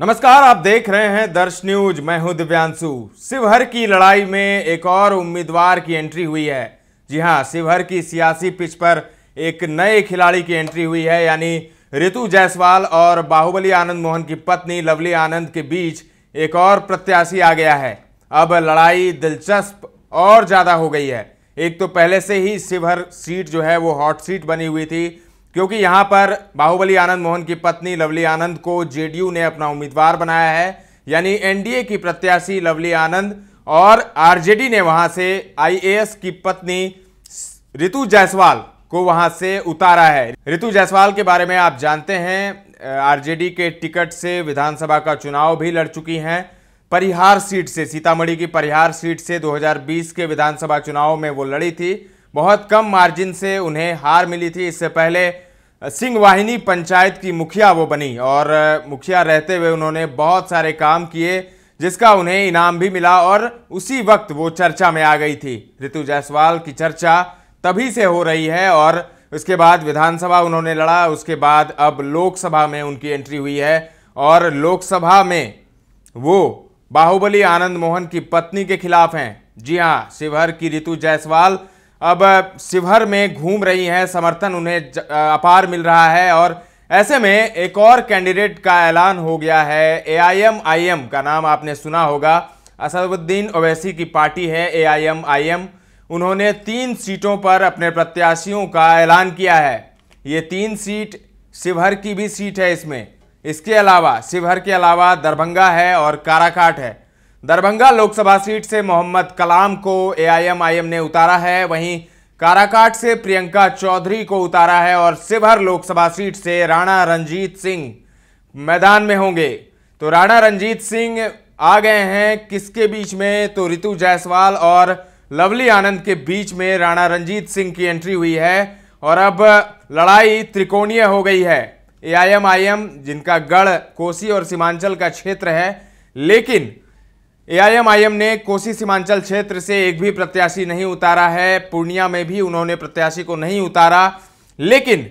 नमस्कार आप देख रहे हैं दर्श न्यूज मैं हूं दिव्यांशु शिवहर की लड़ाई में एक और उम्मीदवार की एंट्री हुई है जी हां शिवहर की सियासी पिच पर एक नए खिलाड़ी की एंट्री हुई है यानी ऋतु जायसवाल और बाहुबली आनंद मोहन की पत्नी लवली आनंद के बीच एक और प्रत्याशी आ गया है अब लड़ाई दिलचस्प और ज़्यादा हो गई है एक तो पहले से ही शिवहर सीट जो है वो हॉट सीट बनी हुई थी क्योंकि यहां पर बाहुबली आनंद मोहन की पत्नी लवली आनंद को जेडीयू ने अपना उम्मीदवार बनाया है यानी एनडीए की प्रत्याशी लवली आनंद और आरजेडी ने वहां से आईएएस की पत्नी ऋतु जायसवाल को वहां से उतारा है ऋतु जायसवाल के बारे में आप जानते हैं आरजेडी के टिकट से विधानसभा का चुनाव भी लड़ चुकी हैं परिहार सीट से सीतामढ़ी की परिहार सीट से 2020 के विधानसभा चुनाव में वो लड़ी थी बहुत कम मार्जिन से उन्हें हार मिली थी इससे पहले सिंह वाहिनी पंचायत की मुखिया वो बनी और मुखिया रहते हुए उन्होंने बहुत सारे काम किए जिसका उन्हें इनाम भी मिला और उसी वक्त वो चर्चा में आ गई थी ऋतु जायसवाल की चर्चा तभी से हो रही है और उसके बाद विधानसभा उन्होंने लड़ा उसके बाद अब लोकसभा में उनकी एंट्री हुई है और लोकसभा में वो बाहुबली आनंद मोहन की पत्नी के खिलाफ हैं जी हाँ शिवहर की ऋतु जायसवाल अब शिवहर में घूम रही हैं समर्थन उन्हें अपार मिल रहा है और ऐसे में एक और कैंडिडेट का ऐलान हो गया है एआईएमआईएम का नाम आपने सुना होगा असदुद्दीन ओवैसी की पार्टी है एआईएमआईएम उन्होंने तीन सीटों पर अपने प्रत्याशियों का ऐलान किया है ये तीन सीट शिवहर की भी सीट है इसमें इसके अलावा शिवहर के अलावा दरभंगा है और काराकाट है दरभंगा लोकसभा सीट से मोहम्मद कलाम को एआईएमआईएम ने उतारा है वहीं काराकाट से प्रियंका चौधरी को उतारा है और सिवहर लोकसभा सीट से राणा रंजीत सिंह मैदान में होंगे तो राणा रंजीत सिंह आ गए हैं किसके बीच में तो ऋतु जायसवाल और लवली आनंद के बीच में राणा रंजीत सिंह की एंट्री हुई है और अब लड़ाई त्रिकोणीय हो गई है एआईएमआईएम जिनका गढ़ कोसी और सीमांचल का क्षेत्र है लेकिन एआईएमआईएम ने कोसी सीमांचल क्षेत्र से एक भी प्रत्याशी नहीं उतारा है पूर्णिया में भी उन्होंने प्रत्याशी को नहीं उतारा लेकिन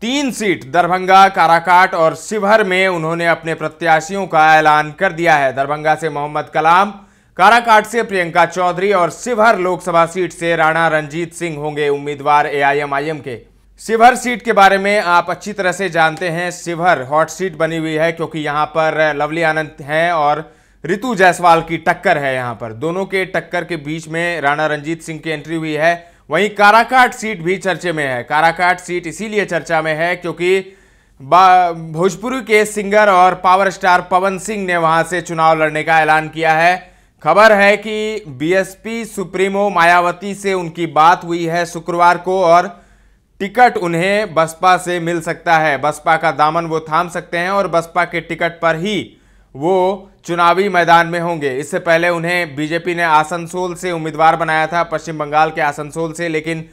तीन सीट दरभंगा काराकाट और शिवहर में उन्होंने अपने प्रत्याशियों का ऐलान कर दिया है दरभंगा से मोहम्मद कलाम काराकाट से प्रियंका चौधरी और शिवहर लोकसभा सीट से राणा रंजीत सिंह होंगे उम्मीदवार एआईएमआईएम के शिवहर सीट के बारे में आप अच्छी तरह से जानते हैं शिवहर हॉट सीट बनी हुई है क्योंकि यहाँ पर लवली आनंद हैं और रितु जायसवाल की टक्कर है यहाँ पर दोनों के टक्कर के बीच में राणा रंजीत सिंह की एंट्री हुई है वहीं काराकाट सीट भी चर्चे में है काराकाट सीट इसीलिए चर्चा में है क्योंकि भोजपुरी के सिंगर और पावर स्टार पवन सिंह ने वहां से चुनाव लड़ने का ऐलान किया है खबर है कि बीएसपी सुप्रीमो मायावती से उनकी बात हुई है शुक्रवार को और टिकट उन्हें बसपा से मिल सकता है बसपा का दामन वो थाम सकते हैं और बसपा के टिकट पर ही वो चुनावी मैदान में होंगे इससे पहले उन्हें बीजेपी ने आसनसोल से उम्मीदवार बनाया था पश्चिम बंगाल के आसनसोल से लेकिन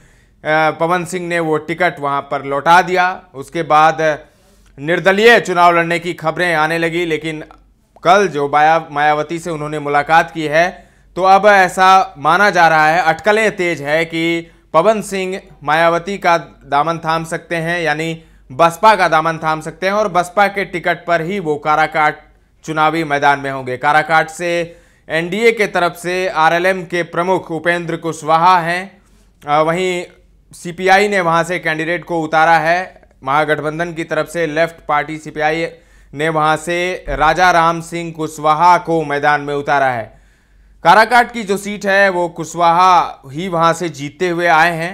पवन सिंह ने वो टिकट वहां पर लौटा दिया उसके बाद निर्दलीय चुनाव लड़ने की खबरें आने लगी लेकिन कल जो माया मायावती से उन्होंने मुलाकात की है तो अब ऐसा माना जा रहा है अटकलें तेज है कि पवन सिंह मायावती का दामन थाम सकते हैं यानी बसपा का दामन थाम सकते हैं और बसपा के टिकट पर ही वो काराकाट चुनावी मैदान में होंगे काराकाट से एनडीए के तरफ से आरएलएम के प्रमुख उपेंद्र कुशवाहा हैं वहीं सीपीआई ने वहां से कैंडिडेट को उतारा है महागठबंधन की तरफ से लेफ्ट पार्टी सीपीआई ने वहां से राजा राम सिंह कुशवाहा को मैदान में उतारा है काराकाट की जो सीट है वो कुशवाहा ही वहां से जीतते हुए आए हैं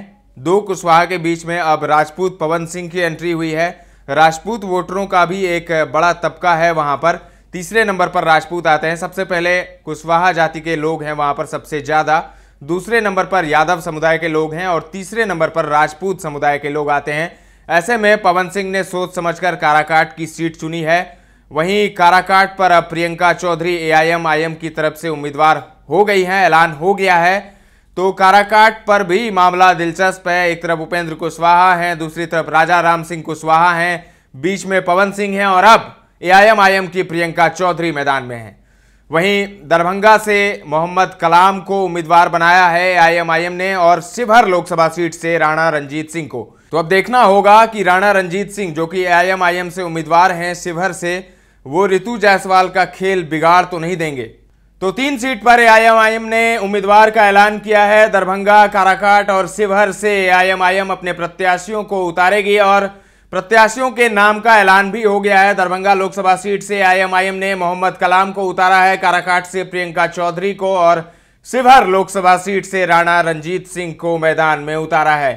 दो कुशवाहा के बीच में अब राजपूत पवन सिंह की एंट्री हुई है राजपूत वोटरों का भी एक बड़ा तबका है वहां पर तीसरे नंबर पर राजपूत आते हैं सबसे पहले कुशवाहा जाति के लोग हैं वहां पर सबसे ज़्यादा दूसरे नंबर पर यादव समुदाय के लोग हैं और तीसरे नंबर पर राजपूत समुदाय के लोग आते हैं ऐसे में पवन सिंह ने सोच समझकर काराकाट की सीट चुनी है वहीं काराकाट पर अब प्रियंका चौधरी एआईएमआईएम की तरफ से उम्मीदवार हो गई हैं ऐलान हो गया है तो काराकाट पर भी मामला दिलचस्प है एक तरफ उपेंद्र कुशवाहा हैं दूसरी तरफ राजा राम सिंह कुशवाहा हैं बीच में पवन सिंह हैं और अब एआईएमआईएम की प्रियंका चौधरी मैदान में हैं वहीं दरभंगा से मोहम्मद कलाम को उम्मीदवार बनाया है एआईएमआईएम ने और शिवहर लोकसभा सीट से राणा रंजीत सिंह को तो अब देखना होगा कि राणा रंजीत सिंह जो कि एआईएमआईएम से उम्मीदवार हैं शिवहर से वो ऋतु जायसवाल का खेल बिगाड़ तो नहीं देंगे तो तीन सीट पर ए ने उम्मीदवार का ऐलान किया है दरभंगा काराकाट और शिवहर से ए अपने प्रत्याशियों को उतारेगी और प्रत्याशियों के नाम का ऐलान भी हो गया है दरभंगा लोकसभा सीट से आईएमआईएम ने मोहम्मद कलाम को उतारा है काराकाट से प्रियंका चौधरी को और शिवहर लोकसभा सीट से राणा रंजीत सिंह को मैदान में उतारा है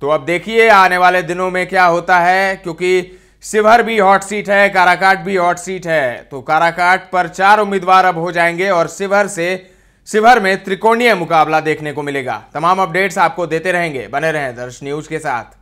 तो अब देखिए आने वाले दिनों में क्या होता है क्योंकि शिवहर भी हॉट सीट है काराकाट भी हॉट सीट है तो काराकाट पर चार उम्मीदवार अब हो जाएंगे और शिवहर से शिवहर में त्रिकोणीय मुकाबला देखने को मिलेगा तमाम अपडेट्स आपको देते रहेंगे बने रहें दर्श न्यूज के साथ